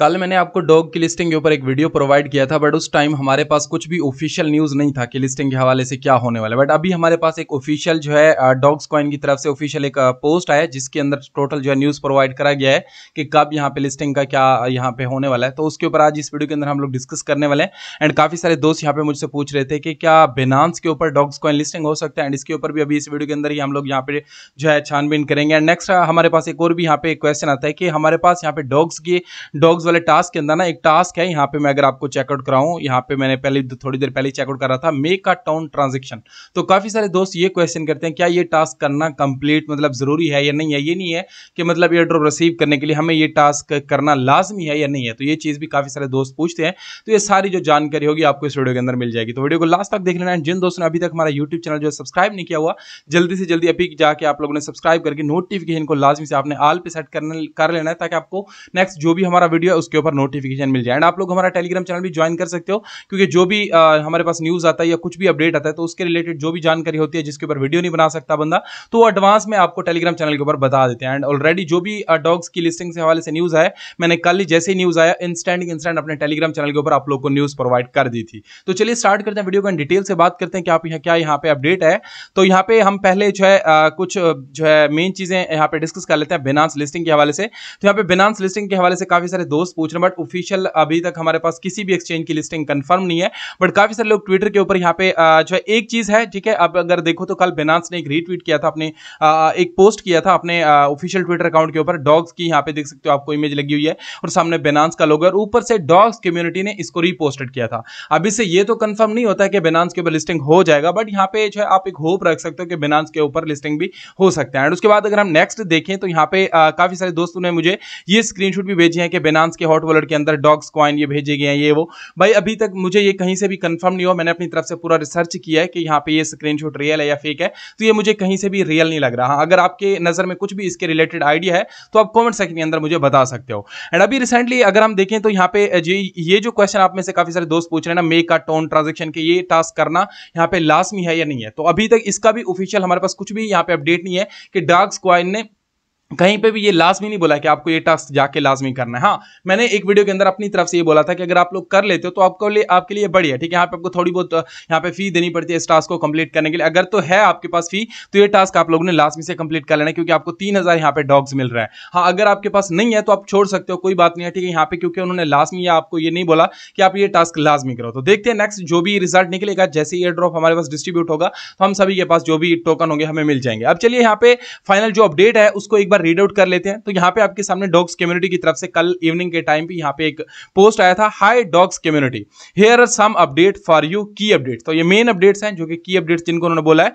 कल मैंने आपको डॉग की लिस्टिंग के ऊपर एक वीडियो प्रोवाइड किया था बट उस टाइम हमारे पास कुछ भी ऑफिशियल न्यूज नहीं था कि लिस्टिंग के हवाले से क्या होने वाला है बट अभी हमारे पास एक ऑफिशियल जो है डॉग्स कॉइन की तरफ से ऑफिशियल एक पोस्ट आया जिसके अंदर टोटल जो है न्यूज प्रोवाइड करा गया है कि कब यहाँ पे लिस्टिंग का क्या यहाँ पे होने वाला है तो उसके ऊपर आज इस वीडियो के अंदर हम लोग डिस्कस करने वाले हैं एंड काफी सारे दोस्त यहाँ पे मुझसे पूछ रहे थे कि क्या बेनास के ऊपर डॉग्स कॉइन लिस्टिंग हो सकता है एंड इसके ऊपर भी अभी इस वीडियो के अंदर ही हम लोग यहाँ पे जो है छानबीन करेंगे एंड नेक्स्ट हमारे पास एक और भी यहाँ पे क्वेश्चन आता है कि हमारे पास यहाँ पे डॉग्स की डॉग्स वाले टास्क के अंदर ना एक टास्क है यहाँ पे मैं अगर आपको चेकआउट कराऊँ यहाँ पे मैंने पहले थोड़ी देर पहले चेकआउट करा था मेक अ टाउन ट्रांजेक्शन तो काफ़ी सारे दोस्त ये क्वेश्चन करते हैं क्या ये टास्क करना कंप्लीट मतलब ज़रूरी है या नहीं है ये नहीं है कि मतलब एयर ड्रॉप रिसीव करने के लिए हमें ये टास्क करना लाजमी है या नहीं है तो ये चीज़ भी काफ़ी सारे दोस्त पूछते हैं तो ये सारी जो जानकारी होगी आपको इस वीडियो के अंदर मिल जाएगी तो वीडियो को लास्ट तक देख लेना है जिन दोस्तों ने अभी तक हमारा यूट्यूब चैनल जो सब्सक्राइब नहीं किया हुआ जल्दी से जल्दी अभी जाके आप लोगों ने सब्सक्राइब करके नोटिफिकेशन को लाजमी से आपने आल पे सेट कर लेना है ताकि आपको नेक्स्ट जो भी हमारा वीडियो है उसके ऊपर नोटिफिकेशन मिल जाए एंड आप लोग हमारा टेलीग्राम चैनल भी ज्वाइन कर सकते हो क्योंकि जो भी आ, हमारे पास न्यूज़ आता है या कुछ भी अपडेट आता है तो उसके रिलेटेड जो भी जानकारी होती है जिसके ऊपर वीडियो नहीं बना सकता बंदा तो एडवांस में आपको टेलीग्राम चैनल के ऊपर बता देते हैं एंड ऑलरेडी जो भी डॉग्स की लिस्टिंग से हवाले से न्यूज़ आया मैंने कल ही जैसे ही न्यूज़ आया इंस्टेंट इंस्टेंट अपने टेलीग्राम चैनल के ऊपर आप लोग को न्यूज़ प्रोवाइड कर दी थी तो चलिए स्टार्ट करते हैं वीडियो को डिटेल से बात करते हैं कि आप यहाँ क्या यहाँ पे अपडेट है तो यहाँ पे हम पहले जो है कुछ जो है मेन चीज़ें यहाँ पे डिस्कस कर लेते हैं बिनांस लिस्टिंग के हवाले से तो यहाँ पे बिनांस लिस्टिंग के हवाले से काफ़ी सारे दोस्त दोस्त पूछ रहे हैं बट ऑफिशियल अभी तक हमारे पास किसी भी एक्सचेंज की लिस्टिंग कंफर्म नहीं है बट काफी सारे लोग ट्विटर के ऊपर यहाँ पे जो है एक चीज है ठीक है अब अगर देखो तो कल बेनास ने एक रीट्वीट किया था अपने एक पोस्ट किया था अपने ऑफिशियल ट्विटर अकाउंट के ऊपर डॉग्स की यहाँ पे देख सकते हो आपको इमेज लगी हुई है और सामने बेनास का लोग ऊपर से डॉग्स कम्युनिटी ने इसको रिपोस्टेड किया था अभी से ये तो कंफर्म नहीं होता है कि बेनास के ऊपर लिस्टिंग हो जाएगा बट यहाँ पे जो है आप एक होप रख सकते हो कि बेनास के ऊपर लिस्टिंग भी हो सकता है एंड उसके बाद अगर हम नेक्स्ट देखें तो यहाँ पे काफी सारे दोस्तों ने मुझे ये स्क्रीनशॉट भी भेजे हैं कि बेनास के हॉट वॉलेट के अंदर डॉग्स क्वाइन ये भेजे गए हैं ये वो भाई अभी तक मुझे ये कहीं से भी कंफर्म नहीं हुआ मैंने अपनी तरफ से पूरा रिसर्च किया है कि यहाँ पे ये स्क्रीनशॉट रियल है या फेक है तो ये मुझे कहीं से भी रियल नहीं लग रहा हाँ अगर आपके नज़र में कुछ भी इसके रिलेटेड आइडिया है तो आप कॉमेंट सेक्शन के अंदर मुझे बता सकते हो एंड अभी रिसेंटली अगर हम देखें तो यहाँ पे ये जो क्वेश्चन आप में से काफ़ी सारे दोस्त पूछ रहे हैं ना मेक का टोन ट्रांजेक्शन के ये टास्क करना यहाँ पे लास्ट में है या नहीं है तो अभी तक इसका भी ऑफिशियल हमारे पास कुछ भी यहाँ पे अपडेट नहीं है कि डार्क स्क्वाइन ने कहीं पे भी ये लाजमी नहीं बोला कि आपको ये टास्क जाके लाजमी करना है हाँ मैंने एक वीडियो के अंदर अपनी तरफ से ये बोला था कि अगर आप लोग कर लेते हो तो आपको लिए आपके लिए बढ़िया ठीक है यहाँ पे आपको थोड़ी बहुत यहाँ पे फी देनी पड़ती है इस टास्क को कंप्लीट करने के लिए अगर तो है आपके पास फी तो ये टास्क आप लोगों ने लाजमी से कंप्लीट कर लेना है क्योंकि आपको तीन हज़ार यहाँ पे डॉग्स मिल रहा है हाँ अगर आपके पास नहीं है तो आप छोड़ सकते हो कोई बात नहीं है ठीक है यहाँ पे क्योंकि उन्होंने लाजमी या आपको ये नहीं बोला कि आप ये टास्क लाजमी करो तो देखते हैं नेक्स्ट जो भी रिजल्ट निकलेगा जैसे ईयर ड्रॉप हमारे पास डिस्ट्रीब्यूट होगा तो हम सभी के पास जो भी टोकन होंगे हमें मिल जाएंगे अब चलिए यहाँ पे फाइनल जो अपडेट है उसको एक बार बार रीड आउट कर लेते हैं तो यहाँ पे आपके सामने डॉग्स कम्युनिटी की तरफ से कल इवनिंग के टाइम पे यहाँ पे एक पोस्ट आया था hi dogs community here are some update for you की अपडेट तो ये मेन अपडेट्स हैं जो कि की अपडेट्स जिनको उन्होंने बोला है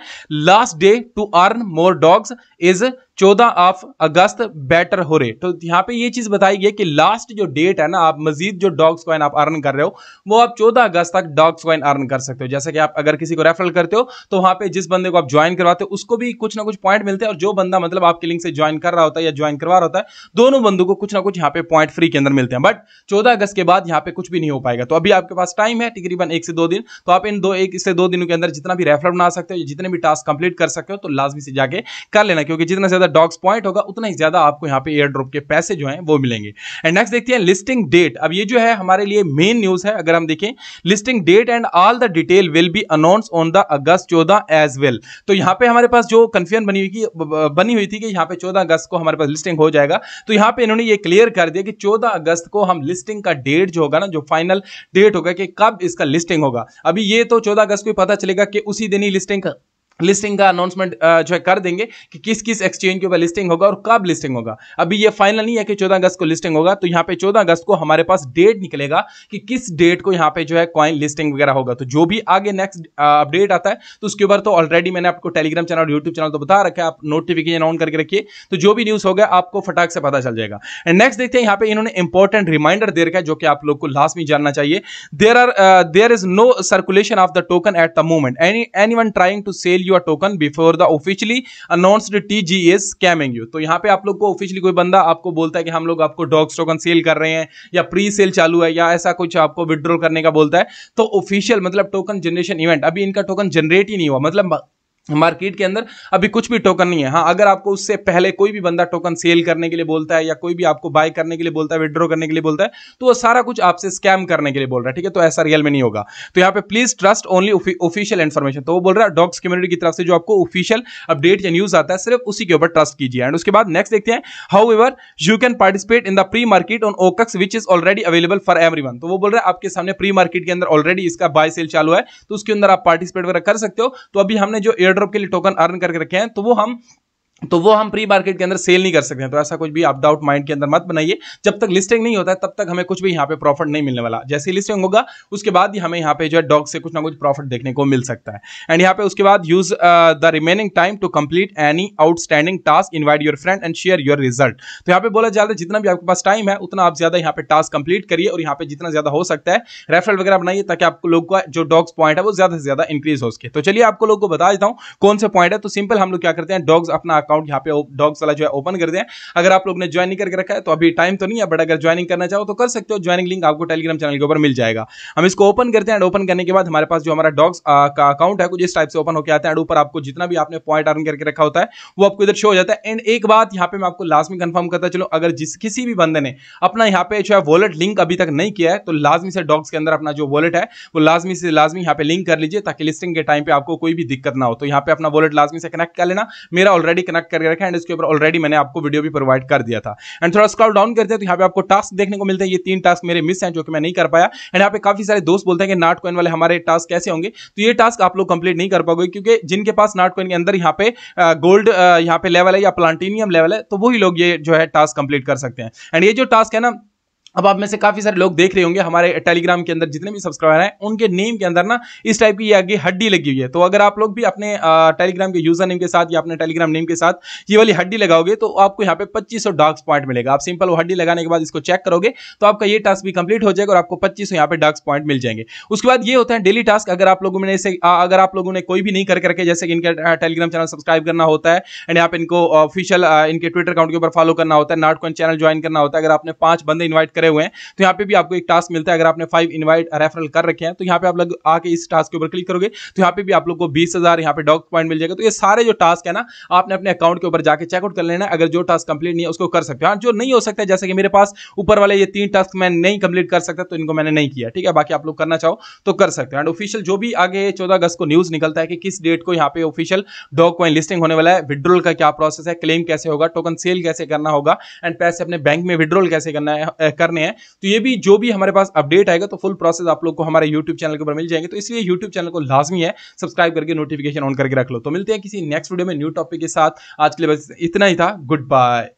last day to earn more dogs is चौदह ऑफ अगस्त बेटर हो रहे तो यहाँ पे ये चीज बताई गई कि लास्ट जो डेट है ना आप मजीद जो डॉग्स कॉइन आप अर्न कर रहे हो वो आप 14 अगस्त तक डॉग्स कॉइन अर्न कर सकते हो जैसे कि आप अगर किसी को रेफरल करते हो तो वहां पे जिस बंदे को आप ज्वाइन करवाते हो उसको भी कुछ ना कुछ पॉइंट मिलते हैं और जो बंदा मतलब आपके लिंक से ज्वाइन कर रहा होता है या ज्वाइन करवा रहा होता है दोनों बंदों को कुछ ना कुछ यहाँ पे पॉइंट फ्री के अंदर मिलते हैं बट चौदह अगस्त के बाद यहाँ पे कुछ भी नहीं हो पाएगा तो अभी आपके पास टाइम है तकरीबन एक से दो दिन तो आप इन दो एक से दो दिनों के अंदर जितना भी रेफरल बना सकते हो जितने भी टास्क कंप्लीट कर सकते हो तो लाजमी से जाके कर लेना क्योंकि जितना ज़्यादा डॉग्स पॉइंट होगा उतना ही ज़्यादा आपको यहाँ पे एयर ड्रॉप के पैसे जो है वो मिलेंगे एंड नेक्स्ट देखते हैं लिस्टिंग डेट अब ये जो है हमारे लिए मेन न्यूज़ है अगर हम देखें listing date and all the detail will be announce on the August चौदह एज वेल तो यहाँ पे हमारे पास जो कन्फ्यूजन बनी हुई बनी हुई थी कि यहाँ पे चौदह अगस्त को हमारे पास लिस्टिंग हो जाएगा तो यहाँ पे इन्होंने ये क्लियर कर दिया कि चौदह अगस्त को हम लिस्टिंग का डेट जो होगा ना जो फाइनल डेट होगा कि कब इसका लिस्टिंग होगा अभी ये तो चौदह अगस्त को पता चलेगा कि उसी दिन ही लिस्टिंग लिस्टिंग का अनाउंसमेंट uh, जो है कर देंगे कि किस किस एक्सचेंज के ऊपर लिस्टिंग होगा और कब लिस्टिंग होगा अभी ये फाइनल नहीं है कि 14 अगस्त को लिस्टिंग होगा तो यहाँ पे 14 अगस्त को हमारे पास डेट निकलेगा कि किस डेट को यहाँ पे जो है कॉइन लिस्टिंग वगैरह होगा तो जो भी आगे नेक्स्ट अपडेट uh, आता है तो उसके ऊपर तो ऑलरेडी मैंने आपको टेलीग्राम चैनल और यूट्यूब चैनल तो बता रखा है आप नोटिफिकेशन ऑन करके रखिए तो जो भी न्यूज़ होगा आपको फटाक से पता चल जाएगा एंड नेक्स्ट देखते हैं यहाँ पे इन्होंने इंपॉर्टेंट रिमाइंडर दे रखा है जो कि आप लोग को लास्ट में जानना चाहिए there are there is no circulation of the token at the moment any any one trying to sell your token before the officially announced T G S coming you तो यहाँ पे आप लोग को ऑफिशियली कोई बंदा आपको बोलता है कि हम लोग आपको डॉग्स टोकन सेल कर रहे हैं या प्री सेल चालू है या ऐसा कुछ आपको विड्रॉल करने का बोलता है तो ऑफिशियल मतलब टोकन जनरेशन इवेंट अभी इनका टोकन जनरेट ही नहीं हुआ मतलब मार्केट के अंदर अभी कुछ भी टोकन नहीं है हाँ अगर आपको उससे पहले कोई भी बंदा टोकन सेल करने के लिए बोलता है या कोई भी आपको बाय करने के लिए बोलता है विड्रॉ करने के लिए बोलता है तो वो सारा कुछ आपसे स्कैम करने के लिए बोल रहा है ठीक है तो ऐसा रियल में नहीं होगा तो यहाँ पे please trust only official information तो वो बोल रहा है डॉक्स कम्युनिटी की तरफ से जो आपको ऑफिशियल अपडेट या न्यूज आता है सिर्फ उसी के ऊपर ट्रस्ट कीजिए एंड उसके बाद नेक्स्ट देखते हैं however you can participate in the pre market on OKX which is already available for every तो वो बोल रहा है आपके सामने प्री मार्केट के अंदर ऑलरेडी इसका बाय सेल चालू है तो उसके अंदर आप पार्टिसिपेट वगैरह कर सकते हो तो अभी हमने जो एयर एयरड्रॉप के लिए टोकन अर्न करके रखे हैं तो वो हम तो वो हम प्री मार्केट के अंदर सेल नहीं कर सकते हैं तो ऐसा कुछ भी आप डाउट माइंड के अंदर मत बनाइए जब तक लिस्टिंग नहीं होता है तब तक हमें कुछ भी यहाँ पे प्रॉफिट नहीं मिलने वाला जैसे लिस्टिंग होगा उसके बाद ही हमें यहाँ पे जो है डॉग से कुछ ना कुछ प्रॉफिट देखने को मिल सकता है एंड यहाँ पे उसके बाद use the remaining time to complete any outstanding task invite your friend and share your result तो यहाँ पे बोला जा रहा है जितना भी आपके पास टाइम है उतना आप ज्यादा यहाँ पे टास्क कंप्लीट करिए और यहाँ पे जितना ज्यादा हो सकता है रेफरल वगैरह बनाइए ताकि आप लोग का जो डॉग्स पॉइंट है वो ज्यादा से ज्यादा इंक्रीज हो सके तो चलिए आपको लोग को बता देता हूँ कौन से पॉइंट है तो सिंपल हम लोग क्या करते हैं डॉग्स अपना अकाउंट यहाँ पे डॉग्स वाला जो है ओपन कर दें अगर आप लोग ने ज्वाइन नहीं करके रखा है तो अभी टाइम तो नहीं है बट अगर ज्वाइनिंग करना चाहो तो कर सकते हो ज्वाइनिंग लिंक आपको टेलीग्राम चैनल के ऊपर मिल जाएगा हम इसको ओपन करते हैं एंड ओपन करने के बाद हमारे पास जो हमारा डॉग्स का अकाउंट है कुछ इस टाइप से ओपन होकर आता है एंड ऊपर आपको जितना भी आपने पॉइंट अर्न करके रखा होता है वो आपको इधर शो हो जाता है एंड एक बात यहाँ पे मैं आपको लास्ट में कंफर्म करता चलो अगर जिस किसी भी बंदे ने अपना यहाँ पे जो है वॉलेट लिंक अभी तक नहीं किया है तो लाजमी से डॉग्स के अंदर अपना जो वॉलेट है वो लाजमी से लाजमी यहाँ पे लिंक कर लीजिए ताकि लिस्टिंग के टाइम पे आपको कोई भी दिक्कत ना हो तो यहाँ पे अपना वॉलेट लाजमी से कनेक्ट कर लेना मेरा ऑलरेडी रख करके रखा एंड इसके ऊपर ऑलरेडी मैंने आपको वीडियो भी प्रोवाइड कर दिया था एंड थोड़ा स्क्रॉल डाउन करते हैं तो यहाँ पे आपको टास्क देखने को मिलते हैं ये तीन टास्क मेरे मिस हैं जो कि मैं नहीं कर पाया एंड यहाँ पे काफी सारे दोस्त बोलते हैं कि नाट कोइन वाले हमारे टास्क कैसे होंगे तो ये टास्क आप लोग कंप्लीट नहीं कर पाओगे क्योंकि जिनके पास नाट कोइन के अंदर यहाँ पे गोल्ड यहाँ पे लेवल है या प्लांटिनियम लेवल है तो वही लोग ये जो है टास्क कंप्लीट कर सकते हैं एंड ये जो टास्क है ना अब आप में से काफी सारे लोग देख रहे होंगे हमारे टेलीग्राम के अंदर जितने भी सब्सक्राइबर हैं उनके नेम के अंदर ना इस टाइप की आगे हड्डी लगी हुई है तो अगर आप लोग भी अपने टेलीग्राम के यूजर नेम के साथ या अपने टेलीग्राम नेम के साथ ये वाली हड्डी लगाओगे तो आपको यहाँ पे पच्चीस डार्क पॉइंट मिलेगा आप सिंपल वो हड्डी लगाने के बाद इसको चेक करोगे तो आपका ये टास्क भी कंप्लीट हो जाएगा और आपको पच्चीस यहाँ पे डार्क पॉइंट मिल जाएंगे उसके बाद ये होता है डेली टास्क अगर आप लोगों ने इसे अगर आप लोगों ने कोई भी नहीं करके रखे जैसे कि इनका टेलीग्राम चैनल सब्सक्राइब करना होता है एंड यहाँ पे इनको ऑफिशियल इनके ट्विटर अकाउंट के ऊपर फॉलो करना होता है नाटकॉन चैनल ज्वाइन करना होता है अगर आपने पांच बंदे इन्वाइट करे हुए हैं तो यहाँ पे भी आपको एक टास्क मिलता है अगर आपने फाइव इन्वाइट रेफरल कर रखे हैं तो यहाँ पे आप लोग आके इस टास्क के ऊपर क्लिक करोगे तो यहाँ पे भी आप लोग को बीस हजार यहाँ पे डॉक पॉइंट मिल जाएगा तो ये सारे जो टास्क है ना आपने अपने अकाउंट के ऊपर जाकर चेकआउट कर लेना अगर जो टास्क कंप्लीट नहीं है उसको कर सकते हैं हाँ, जो नहीं हो सकता जैसे कि मेरे पास ऊपर वाले ये तीन टास्क मैं नहीं कंप्लीट कर सकता तो इनको मैंने नहीं किया ठीक है बाकी आप लोग करना चाहो तो कर सकते हैं एंड ऑफिशियल जो भी आगे चौदह अगस्त को न्यूज निकलता है कि किस डेट को यहाँ पे ऑफिशियल डॉक कॉइन लिस्टिंग होने वाला है विड्रोल का क्या प्रोसेस है क्लेम कैसे होगा टोकन सेल कैसे करना होगा एंड पैसे अपने बैंक में विड्रोल कैसे करना है कर करने हैं तो ये भी जो भी हमारे पास अपडेट आएगा तो फुल प्रोसेस आप लोग को हमारे यूट्यूब चैनल के ऊपर मिल जाएंगे तो इसलिए यूट्यूब चैनल को लाजमी है सब्सक्राइब करके नोटिफिकेशन ऑन करके रख लो तो मिलते हैं किसी नेक्स्ट वीडियो में न्यू टॉपिक के साथ आज के लिए बस इतना ही था गुड बाय